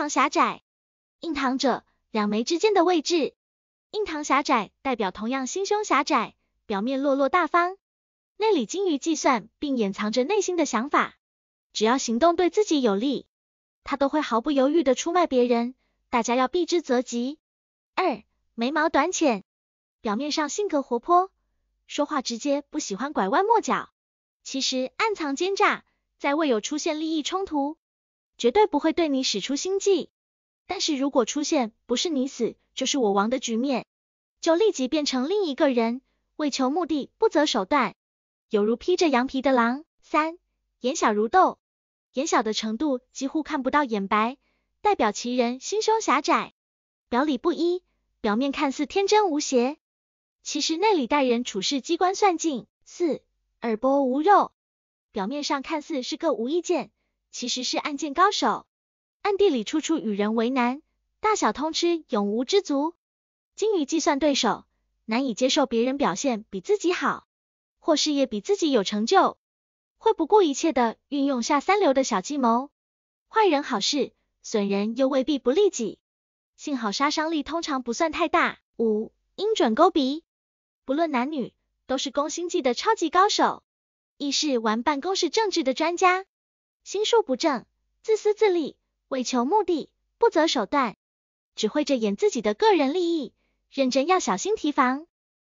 堂狭窄，印堂者，两眉之间的位置。印堂狭窄代表同样心胸狭窄，表面落落大方，内里精于计算，并掩藏着内心的想法。只要行动对自己有利，他都会毫不犹豫的出卖别人，大家要避之则吉。二，眉毛短浅，表面上性格活泼，说话直接，不喜欢拐弯抹角，其实暗藏奸诈，在未有出现利益冲突。绝对不会对你使出心计，但是如果出现不是你死就是我亡的局面，就立即变成另一个人，为求目的不择手段，有如披着羊皮的狼。三，眼小如豆，眼小的程度几乎看不到眼白，代表其人心胸狭窄，表里不一，表面看似天真无邪，其实内里待人处事机关算尽。四，耳薄无肉，表面上看似是个无意见。其实是暗箭高手，暗地里处处与人为难，大小通吃，永无知足，精于计算对手，难以接受别人表现比自己好，或事业比自己有成就，会不顾一切的运用下三流的小计谋，坏人好事，损人又未必不利己，幸好杀伤力通常不算太大。五，鹰准勾鼻，不论男女，都是攻心计的超级高手，亦是玩办公室政治的专家。心术不正，自私自利，为求目的不择手段，只会着眼自己的个人利益，认真要小心提防。